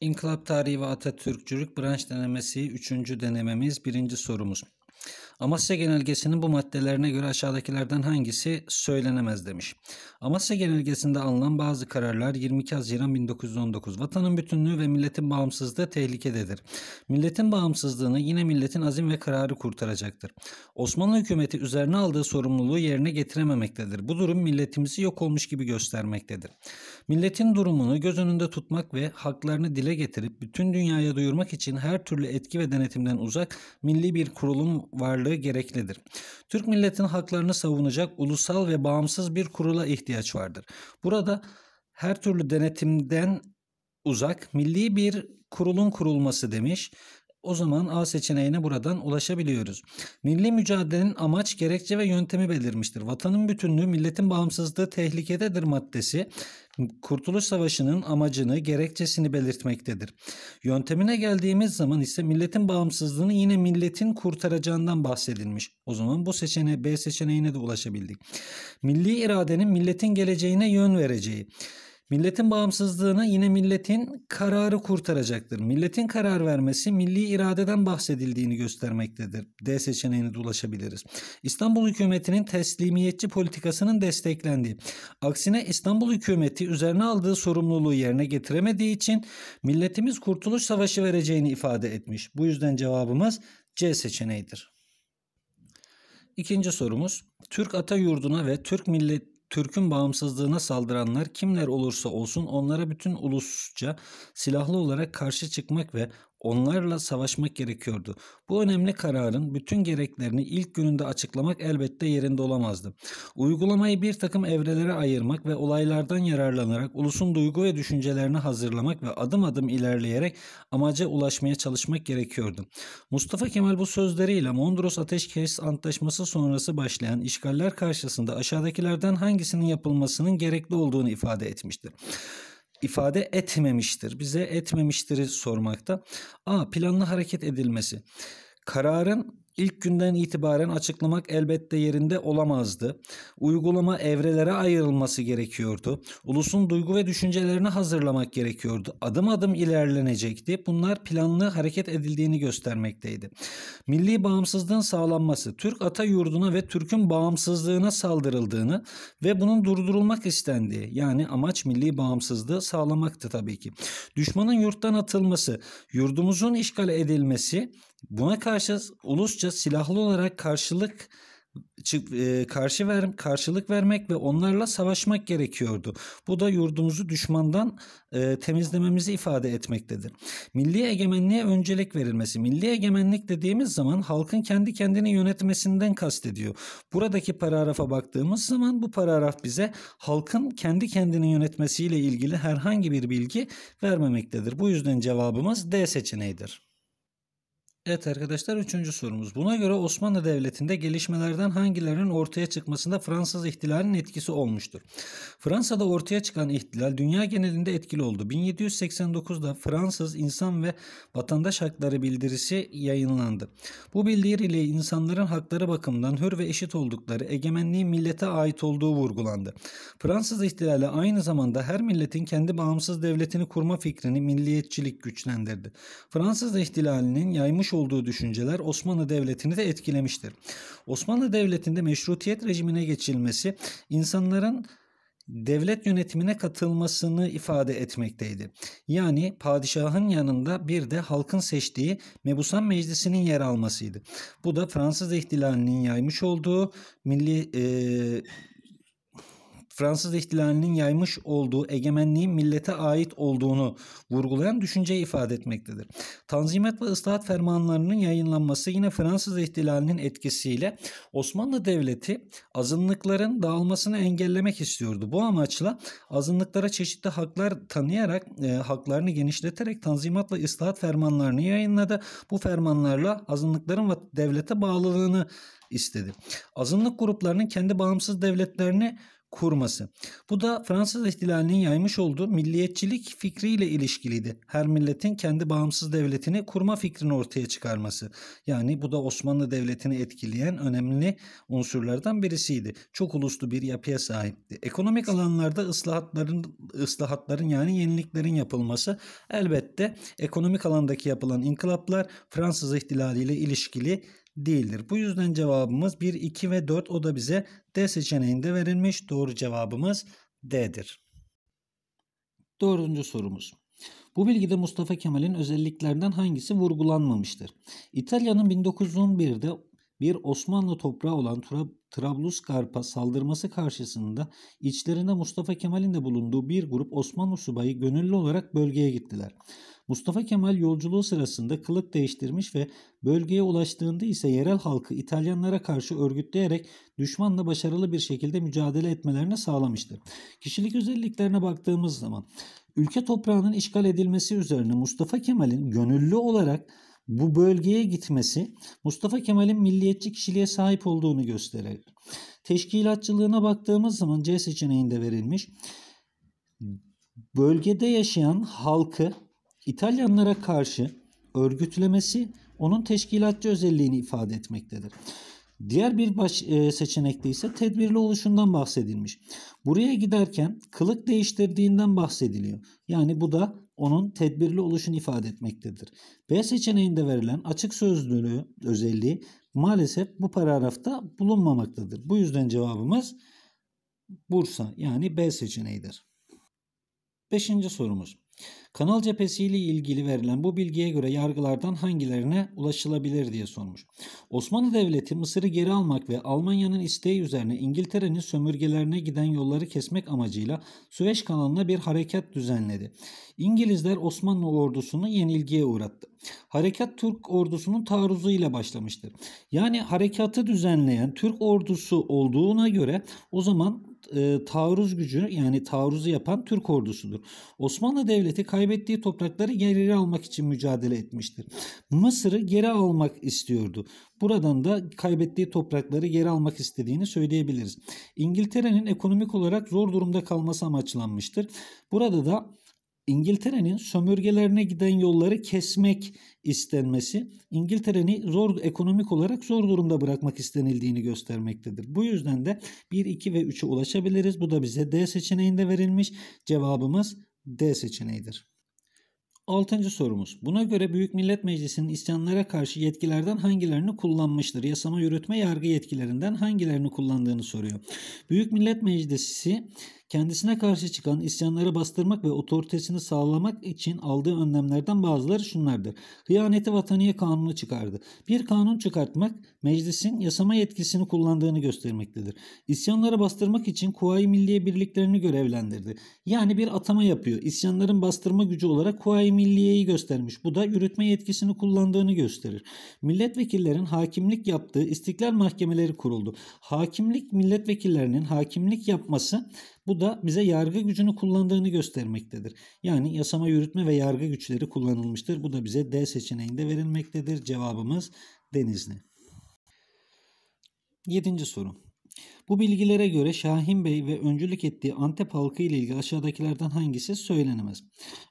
İnkılap Tarihi ve Atatürkçülük Branş Denemesi 3. denememiz 1. sorumuz. Amasya Genelgesi'nin bu maddelerine göre aşağıdakilerden hangisi söylenemez demiş. Amasya Genelgesi'nde alınan bazı kararlar 22 Haziran 1919 vatanın bütünlüğü ve milletin bağımsızlığı tehlikededir. Milletin bağımsızlığını yine milletin azim ve kararı kurtaracaktır. Osmanlı hükümeti üzerine aldığı sorumluluğu yerine getirememektedir. Bu durum milletimizi yok olmuş gibi göstermektedir. Milletin durumunu göz önünde tutmak ve haklarını dile getirip bütün dünyaya duyurmak için her türlü etki ve denetimden uzak milli bir kurulum varlığı kararlılığı gereklidir. Türk milletinin haklarını savunacak ulusal ve bağımsız bir kurula ihtiyaç vardır. Burada her türlü denetimden uzak milli bir kurulun kurulması demiş o zaman A seçeneğine buradan ulaşabiliyoruz. Milli mücadelenin amaç, gerekçe ve yöntemi belirmiştir. Vatanın bütünlüğü, milletin bağımsızlığı tehlikededir maddesi Kurtuluş Savaşı'nın amacını, gerekçesini belirtmektedir. Yöntemine geldiğimiz zaman ise milletin bağımsızlığını yine milletin kurtaracağından bahsedilmiş. O zaman bu seçeneğe B seçeneğine de ulaşabildik. Milli iradenin milletin geleceğine yön vereceği. Milletin bağımsızlığını yine milletin kararı kurtaracaktır. Milletin karar vermesi milli iradeden bahsedildiğini göstermektedir. D seçeneğine de ulaşabiliriz. İstanbul hükümetinin teslimiyetçi politikasının desteklendiği. Aksine İstanbul hükümeti üzerine aldığı sorumluluğu yerine getiremediği için milletimiz kurtuluş savaşı vereceğini ifade etmiş. Bu yüzden cevabımız C seçeneğidir. İkinci sorumuz Türk Ata Yurdu'na ve Türk millet Türk'ün bağımsızlığına saldıranlar kimler olursa olsun onlara bütün ulusça silahlı olarak karşı çıkmak ve Onlarla savaşmak gerekiyordu. Bu önemli kararın bütün gereklerini ilk gününde açıklamak elbette yerinde olamazdı. Uygulamayı bir takım evrelere ayırmak ve olaylardan yararlanarak ulusun duygu ve düşüncelerini hazırlamak ve adım adım ilerleyerek amaca ulaşmaya çalışmak gerekiyordu. Mustafa Kemal bu sözleriyle Mondros Ateşkes Antlaşması sonrası başlayan işgaller karşısında aşağıdakilerden hangisinin yapılmasının gerekli olduğunu ifade etmiştir ifade etmemiştir. Bize etmemiştir'i sormakta. A. Planlı hareket edilmesi. Kararın İlk günden itibaren açıklamak elbette yerinde olamazdı. Uygulama evrelere ayrılması gerekiyordu. Ulusun duygu ve düşüncelerini hazırlamak gerekiyordu. Adım adım ilerlenecekti. Bunlar planlı hareket edildiğini göstermekteydi. Milli bağımsızlığın sağlanması, Türk ata yurduna ve Türk'ün bağımsızlığına saldırıldığını ve bunun durdurulmak istendiği yani amaç milli bağımsızlığı sağlamaktı tabii ki. Düşmanın yurttan atılması, yurdumuzun işgal edilmesi Buna karşı ulusça silahlı olarak karşılık e, karşı ver, karşılık vermek ve onlarla savaşmak gerekiyordu. Bu da yurdumuzu düşmandan e, temizlememizi ifade etmektedir. Milli egemenliğe öncelik verilmesi. Milli egemenlik dediğimiz zaman halkın kendi kendini yönetmesinden kastediyor. Buradaki paragrafa baktığımız zaman bu paragraf bize halkın kendi kendini yönetmesiyle ilgili herhangi bir bilgi vermemektedir. Bu yüzden cevabımız D seçeneğidir. Evet arkadaşlar üçüncü sorumuz. Buna göre Osmanlı Devleti'nde gelişmelerden hangilerinin ortaya çıkmasında Fransız ihtilalinin etkisi olmuştur? Fransa'da ortaya çıkan ihtilal dünya genelinde etkili oldu. 1789'da Fransız İnsan ve Vatandaş Hakları Bildirisi yayınlandı. Bu bildiriyle insanların hakları bakımından hür ve eşit oldukları, egemenliği millete ait olduğu vurgulandı. Fransız ihtilali aynı zamanda her milletin kendi bağımsız devletini kurma fikrini milliyetçilik güçlendirdi. Fransız ihtilalinin yaymış olduğu düşünceler Osmanlı Devleti'ni de etkilemiştir. Osmanlı Devleti'nde meşrutiyet rejimine geçilmesi insanların devlet yönetimine katılmasını ifade etmekteydi. Yani padişahın yanında bir de halkın seçtiği Mebusan Meclisi'nin yer almasıydı. Bu da Fransız ihtilalinin yaymış olduğu milli e, Fransız ihtilalinin yaymış olduğu egemenliğin millete ait olduğunu vurgulayan düşünceyi ifade etmektedir. Tanzimat ve ıslahat fermanlarının yayınlanması yine Fransız ihtilalinin etkisiyle Osmanlı Devleti azınlıkların dağılmasını engellemek istiyordu. Bu amaçla azınlıklara çeşitli haklar tanıyarak e, haklarını genişleterek Tanzimat ve ıslahat fermanlarını yayınladı. Bu fermanlarla azınlıkların devlete bağlılığını istedi. Azınlık gruplarının kendi bağımsız devletlerini kurması. Bu da Fransız ihtilalinin yaymış olduğu milliyetçilik fikriyle ilişkiliydi. Her milletin kendi bağımsız devletini kurma fikrini ortaya çıkarması. Yani bu da Osmanlı Devleti'ni etkileyen önemli unsurlardan birisiydi. Çok uluslu bir yapıya sahipti. Ekonomik alanlarda ıslahatların, ıslahatların yani yeniliklerin yapılması elbette ekonomik alandaki yapılan inkılaplar Fransız ihtilaliyle ilişkili değildir. Bu yüzden cevabımız 1, 2 ve 4 o da bize D seçeneğinde verilmiş. Doğru cevabımız D'dir. Dördüncü sorumuz. Bu bilgide Mustafa Kemal'in özelliklerinden hangisi vurgulanmamıştır? İtalya'nın 1911'de bir Osmanlı toprağı olan Tra Trablusgarp'a saldırması karşısında içlerinde Mustafa Kemal'in de bulunduğu bir grup Osmanlı subayı gönüllü olarak bölgeye gittiler. Mustafa Kemal yolculuğu sırasında kılık değiştirmiş ve bölgeye ulaştığında ise yerel halkı İtalyanlara karşı örgütleyerek düşmanla başarılı bir şekilde mücadele etmelerini sağlamıştır. Kişilik özelliklerine baktığımız zaman ülke toprağının işgal edilmesi üzerine Mustafa Kemal'in gönüllü olarak bu bölgeye gitmesi Mustafa Kemal'in milliyetçi kişiliğe sahip olduğunu gösterir. Teşkilatçılığına baktığımız zaman C seçeneğinde verilmiş. Bölgede yaşayan halkı İtalyanlara karşı örgütlemesi onun teşkilatçı özelliğini ifade etmektedir. Diğer bir baş e, seçenekte ise tedbirli oluşundan bahsedilmiş. Buraya giderken kılık değiştirdiğinden bahsediliyor. Yani bu da onun tedbirli oluşunu ifade etmektedir. B seçeneğinde verilen açık sözlülüğü özelliği maalesef bu paragrafta bulunmamaktadır. Bu yüzden cevabımız Bursa yani B seçeneğidir. Beşinci sorumuz. Kanal cephesiyle ilgili verilen bu bilgiye göre yargılardan hangilerine ulaşılabilir diye sormuş. Osmanlı Devleti Mısır'ı geri almak ve Almanya'nın isteği üzerine İngiltere'nin sömürgelerine giden yolları kesmek amacıyla Süveyş kanalına bir harekat düzenledi. İngilizler Osmanlı ordusunu yenilgiye uğrattı. Harekat Türk ordusunun taarruzuyla başlamıştır. Yani harekatı düzenleyen Türk ordusu olduğuna göre o zaman e, taarruz gücü yani taarruzu yapan Türk ordusudur. Osmanlı Devleti kaybettiği toprakları geri almak için mücadele etmiştir. Mısır'ı geri almak istiyordu. Buradan da kaybettiği toprakları geri almak istediğini söyleyebiliriz. İngiltere'nin ekonomik olarak zor durumda kalması amaçlanmıştır. Burada da İngiltere'nin sömürgelerine giden yolları kesmek istenmesi, İngiltere'ni zor ekonomik olarak zor durumda bırakmak istenildiğini göstermektedir. Bu yüzden de 1, 2 ve 3'e ulaşabiliriz. Bu da bize D seçeneğinde verilmiş. Cevabımız D seçeneğidir. Altıncı sorumuz. Buna göre Büyük Millet Meclisi'nin isyanlara karşı yetkilerden hangilerini kullanmıştır? Yasama, yürütme, yargı yetkilerinden hangilerini kullandığını soruyor. Büyük Millet Meclisi kendisine karşı çıkan isyanları bastırmak ve otoritesini sağlamak için aldığı önlemlerden bazıları şunlardır. Hıyaneti vataniye kanunu çıkardı. Bir kanun çıkartmak meclisin yasama yetkisini kullandığını göstermektedir. İsyanları bastırmak için Kuvayi Milliye birliklerini görevlendirdi. Yani bir atama yapıyor. İsyanların bastırma gücü olarak Kuvayi milliyeyi göstermiş. Bu da yürütme yetkisini kullandığını gösterir. Milletvekillerin hakimlik yaptığı istiklal mahkemeleri kuruldu. Hakimlik milletvekillerinin hakimlik yapması bu da bize yargı gücünü kullandığını göstermektedir. Yani yasama, yürütme ve yargı güçleri kullanılmıştır. Bu da bize D seçeneğinde verilmektedir. Cevabımız Denizli. 7. soru. Bu bilgilere göre Şahin Bey ve öncülük ettiği Antep halkı ile ilgili aşağıdakilerden hangisi söylenemez.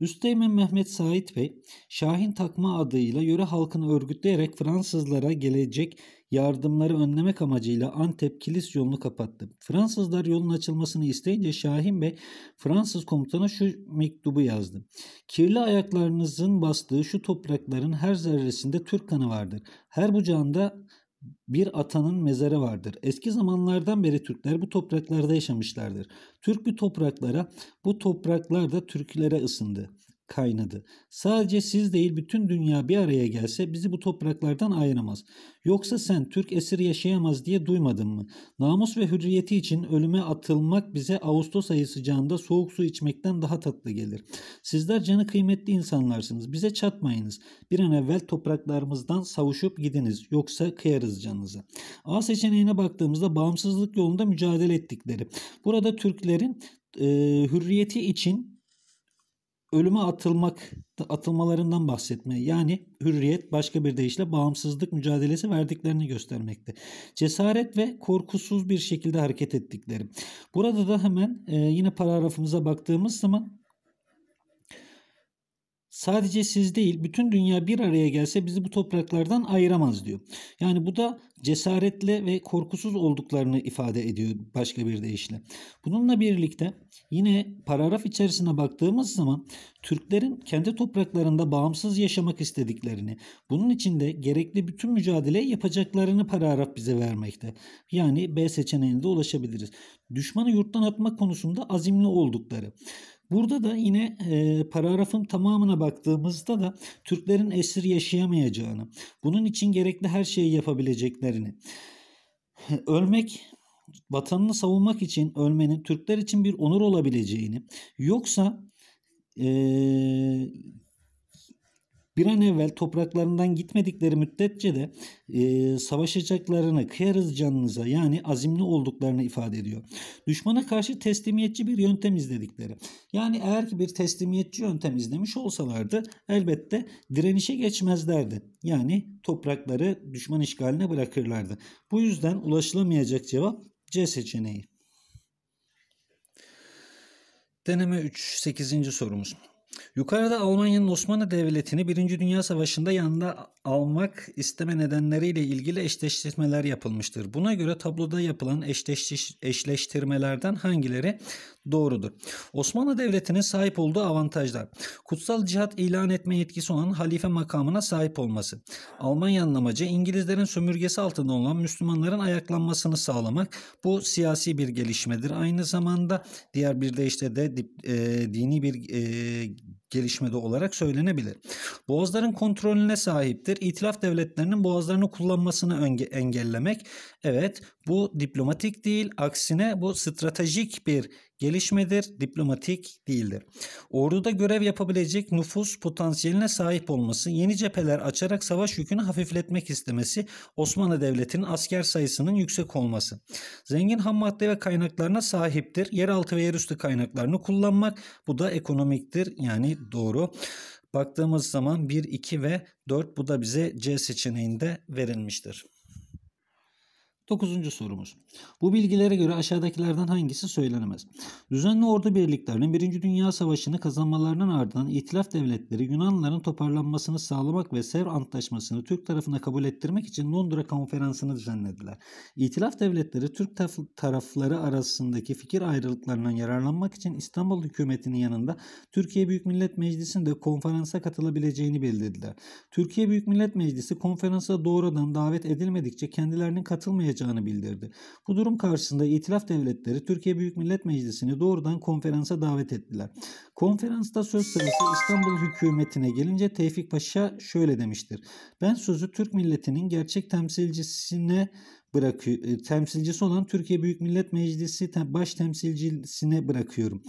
Üsteğmen Mehmet Sait Bey, Şahin takma adıyla yöre halkını örgütleyerek Fransızlara gelecek yardımları önlemek amacıyla Antep kilis yolunu kapattı. Fransızlar yolun açılmasını isteyince Şahin Bey Fransız komutana şu mektubu yazdı. Kirli ayaklarınızın bastığı şu toprakların her zerresinde Türk kanı vardır. Her bucağında bir atanın mezarı vardır. Eski zamanlardan beri Türkler bu topraklarda yaşamışlardır. Türk bir topraklara, bu topraklar da Türklere ısındı kaynadı. Sadece siz değil bütün dünya bir araya gelse bizi bu topraklardan ayıramaz. Yoksa sen Türk esiri yaşayamaz diye duymadın mı? Namus ve hürriyeti için ölüme atılmak bize Ağustos ayı sıcağında soğuk su içmekten daha tatlı gelir. Sizler canı kıymetli insanlarsınız. Bize çatmayınız. Bir an evvel topraklarımızdan savuşup gidiniz. Yoksa kıyarız canınızı. A seçeneğine baktığımızda bağımsızlık yolunda mücadele ettikleri. Burada Türklerin e, hürriyeti için ölüme atılmak atılmalarından bahsetme. Yani hürriyet başka bir deyişle bağımsızlık mücadelesi verdiklerini göstermekte. Cesaret ve korkusuz bir şekilde hareket ettikleri. Burada da hemen e, yine paragrafımıza baktığımız zaman Sadece siz değil bütün dünya bir araya gelse bizi bu topraklardan ayıramaz diyor. Yani bu da cesaretle ve korkusuz olduklarını ifade ediyor başka bir deyişle. Bununla birlikte yine paragraf içerisine baktığımız zaman Türklerin kendi topraklarında bağımsız yaşamak istediklerini, bunun için de gerekli bütün mücadele yapacaklarını paragraf bize vermekte. Yani B seçeneğinde ulaşabiliriz. Düşmanı yurttan atmak konusunda azimli oldukları. Burada da yine e, paragrafın tamamına baktığımızda da Türklerin esir yaşayamayacağını, bunun için gerekli her şeyi yapabileceklerini, ölmek vatanını savunmak için ölmenin Türkler için bir onur olabileceğini, yoksa e, bir an evvel topraklarından gitmedikleri müddetçe de e, savaşacaklarını, kıyarız canınıza yani azimli olduklarını ifade ediyor. Düşmana karşı teslimiyetçi bir yöntem izledikleri. Yani eğer ki bir teslimiyetçi yöntem izlemiş olsalardı elbette direnişe geçmezlerdi. Yani toprakları düşman işgaline bırakırlardı. Bu yüzden ulaşılamayacak cevap C seçeneği. Deneme 3 8. sorumuz. Yukarıda Almanya'nın Osmanlı Devleti'ni 1. Dünya Savaşı'nda yanında almak isteme nedenleriyle ilgili eşleştirmeler yapılmıştır. Buna göre tabloda yapılan eşleştirmelerden hangileri doğrudur. Osmanlı Devleti'nin sahip olduğu avantajlar. Kutsal cihat ilan etme yetkisi olan halife makamına sahip olması. Almanya'nın amacı İngilizlerin sömürgesi altında olan Müslümanların ayaklanmasını sağlamak. Bu siyasi bir gelişmedir. Aynı zamanda diğer bir deyişle de e, dini bir e, gelişmede olarak söylenebilir. Boğazların kontrolüne sahiptir. İtilaf devletlerinin boğazlarını kullanmasını engellemek. Evet bu diplomatik değil aksine bu stratejik bir gelişmedir, diplomatik değildir. Orduda görev yapabilecek nüfus potansiyeline sahip olması, yeni cepheler açarak savaş yükünü hafifletmek istemesi, Osmanlı Devleti'nin asker sayısının yüksek olması. Zengin ham madde ve kaynaklarına sahiptir. Yeraltı ve yerüstü kaynaklarını kullanmak bu da ekonomiktir yani doğru. Baktığımız zaman 1, 2 ve 4 bu da bize C seçeneğinde verilmiştir. 9. sorumuz. Bu bilgilere göre aşağıdakilerden hangisi söylenemez? Düzenli ordu birliklerinin 1. Dünya Savaşı'nı kazanmalarının ardından İtilaf devletleri Yunanlıların toparlanmasını sağlamak ve Sevr Antlaşması'nı Türk tarafına kabul ettirmek için Londra Konferansı'nı düzenlediler. İtilaf devletleri Türk tarafları arasındaki fikir ayrılıklarından yararlanmak için İstanbul hükümetinin yanında Türkiye Büyük Millet Meclisi'nde konferansa katılabileceğini bildirdiler. Türkiye Büyük Millet Meclisi konferansa doğrudan davet edilmedikçe kendilerinin katılmayacağı yapılacağını bildirdi. Bu durum karşısında itilaf devletleri Türkiye Büyük Millet Meclisi'ni doğrudan konferansa davet ettiler. Konferansta söz sırası İstanbul hükümetine gelince Tevfik Paşa şöyle demiştir. Ben sözü Türk milletinin gerçek temsilcisine bırakıyor, e, temsilcisi olan Türkiye Büyük Millet Meclisi baş temsilcisine bırakıyorum.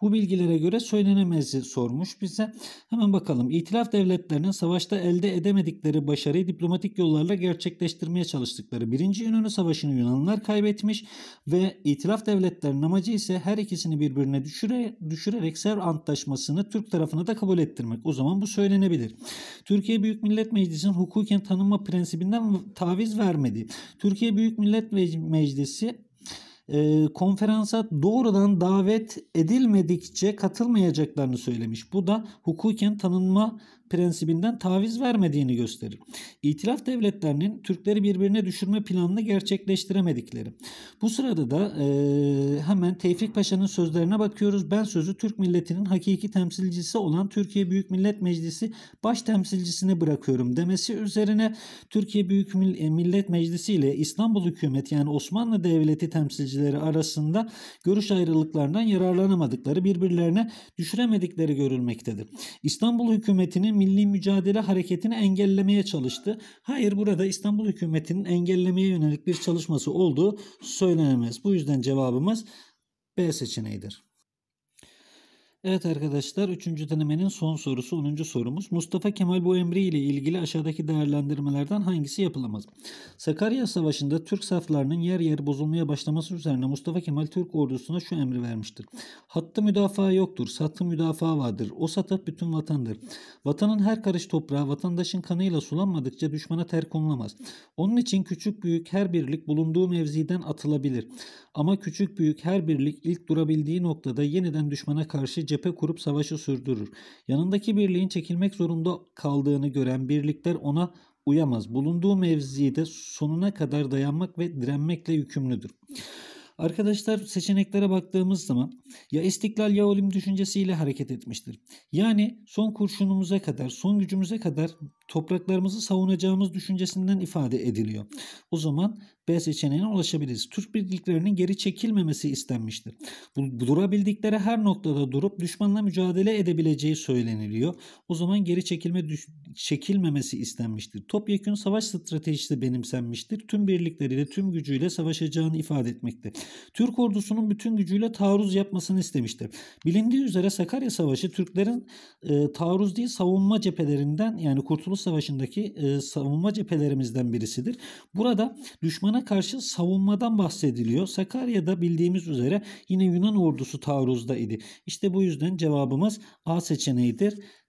Bu bilgilere göre söylenemezi sormuş bize. Hemen bakalım. İtilaf devletlerinin savaşta elde edemedikleri başarıyı diplomatik yollarla gerçekleştirmeye çalıştıkları Birinci Yunan Savaşı'nı Yunanlılar kaybetmiş ve itilaf devletlerinin amacı ise her ikisini birbirine düşüre, düşürerek Sevr Antlaşması'nı Türk tarafına da kabul ettirmek. O zaman bu söylenebilir. Türkiye Büyük Millet Meclisi'nin hukuken tanınma prensibinden taviz vermedi. Türkiye Türkiye Büyük Millet Meclisi e, konferansa doğrudan davet edilmedikçe katılmayacaklarını söylemiş. Bu da hukuken tanınma prensibinden taviz vermediğini gösterir. İtilaf devletlerinin Türkleri birbirine düşürme planını gerçekleştiremedikleri. Bu sırada da e, hemen Tevfik Paşa'nın sözlerine bakıyoruz. Ben sözü Türk milletinin hakiki temsilcisi olan Türkiye Büyük Millet Meclisi baş temsilcisine bırakıyorum demesi üzerine Türkiye Büyük e, Millet Meclisi ile İstanbul hükümet yani Osmanlı Devleti temsilcileri arasında görüş ayrılıklarından yararlanamadıkları birbirlerine düşüremedikleri görülmektedir. İstanbul hükümetinin milli mücadele hareketini engellemeye çalıştı. Hayır burada İstanbul hükümetinin engellemeye yönelik bir çalışması olduğu söylenemez. Bu yüzden cevabımız B seçeneğidir. Evet arkadaşlar 3. denemenin son sorusu 10. sorumuz. Mustafa Kemal bu emri ile ilgili aşağıdaki değerlendirmelerden hangisi yapılamaz? Sakarya Savaşı'nda Türk saflarının yer yer bozulmaya başlaması üzerine Mustafa Kemal Türk ordusuna şu emri vermiştir. Hattı müdafaa yoktur, satı müdafaa vardır. O satı bütün vatandır. Vatanın her karış toprağı vatandaşın kanıyla sulanmadıkça düşmana ter konulamaz. Onun için küçük büyük her birlik bulunduğu mevziden atılabilir. Ama küçük büyük her birlik ilk durabildiği noktada yeniden düşmana karşı cephe kurup savaşı sürdürür. Yanındaki birliğin çekilmek zorunda kaldığını gören birlikler ona uyamaz. Bulunduğu mevzide sonuna kadar dayanmak ve direnmekle yükümlüdür. Arkadaşlar seçeneklere baktığımız zaman ya istiklal ya olim düşüncesiyle hareket etmiştir. Yani son kurşunumuza kadar, son gücümüze kadar topraklarımızı savunacağımız düşüncesinden ifade ediliyor. O zaman B seçeneğine ulaşabiliriz. Türk birliklerinin geri çekilmemesi istenmiştir. Bu Durabildikleri her noktada durup düşmanla mücadele edebileceği söyleniliyor. O zaman geri çekilme çekilmemesi istenmiştir. Topyekün savaş stratejisi benimsenmiştir. Tüm birlikleriyle tüm gücüyle savaşacağını ifade etmekte. Türk ordusunun bütün gücüyle taarruz yapmasını istemiştir. Bilindiği üzere Sakarya Savaşı Türklerin e, taarruz değil savunma cephelerinden yani Kurtuluş Savaşı'ndaki e, savunma cephelerimizden birisidir. Burada düşmana karşı savunmadan bahsediliyor. Sakarya'da bildiğimiz üzere yine Yunan ordusu taarruzda idi. İşte bu yüzden cevabımız A seçeneğidir.